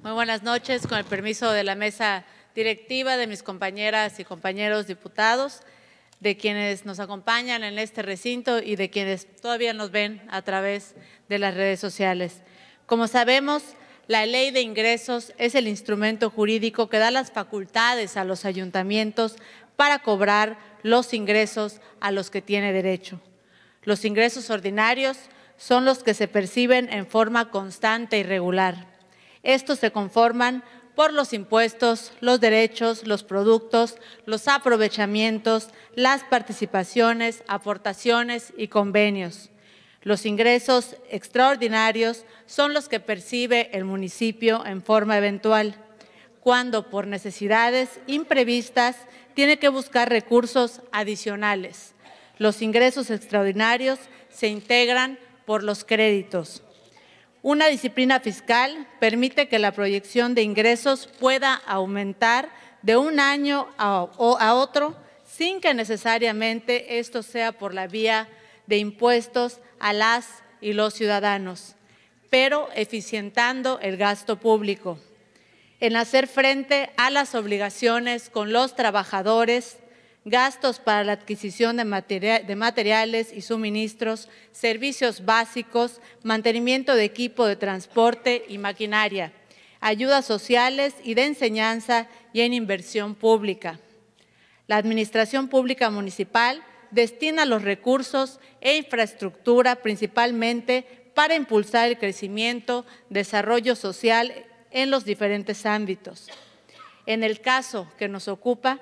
Muy buenas noches, con el permiso de la mesa directiva, de mis compañeras y compañeros diputados, de quienes nos acompañan en este recinto y de quienes todavía nos ven a través de las redes sociales. Como sabemos, la ley de ingresos es el instrumento jurídico que da las facultades a los ayuntamientos para cobrar los ingresos a los que tiene derecho. Los ingresos ordinarios son los que se perciben en forma constante y regular estos se conforman por los impuestos, los derechos, los productos, los aprovechamientos, las participaciones, aportaciones y convenios. Los ingresos extraordinarios son los que percibe el municipio en forma eventual, cuando por necesidades imprevistas tiene que buscar recursos adicionales. Los ingresos extraordinarios se integran por los créditos. Una disciplina fiscal permite que la proyección de ingresos pueda aumentar de un año a, otro sin que necesariamente esto sea por la vía de impuestos a las y los ciudadanos, pero eficientando el gasto público en hacer frente a las obligaciones con los trabajadores gastos para la adquisición de, materiales y suministros, servicios básicos, mantenimiento de equipo de transporte y maquinaria, ayudas sociales y de enseñanza y en inversión pública. La Administración Pública Municipal destina los recursos e infraestructura principalmente para impulsar el crecimiento, desarrollo social en los diferentes ámbitos. En el caso que nos ocupa,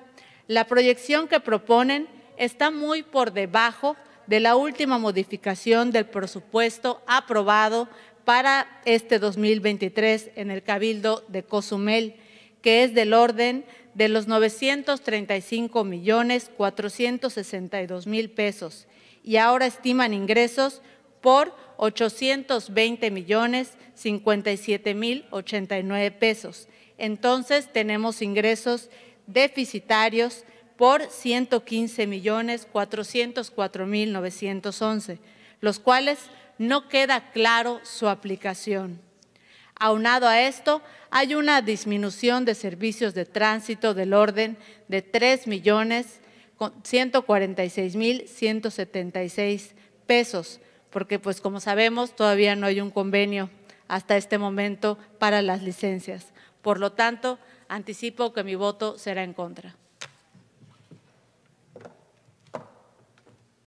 la proyección que proponen está muy por debajo de la última modificación del presupuesto aprobado para este 2023 en el Cabildo de Cozumel, que es del orden de los 935 millones 462 mil pesos y ahora estiman ingresos por 820 millones 57 mil 89 pesos. Entonces tenemos ingresos deficitarios por 115.404.911, los cuales no queda claro su aplicación. Aunado a esto, hay una disminución de servicios de tránsito del orden de 3.146.176 pesos, porque pues como sabemos todavía no hay un convenio hasta este momento para las licencias. Por lo tanto, anticipo que mi voto será en contra.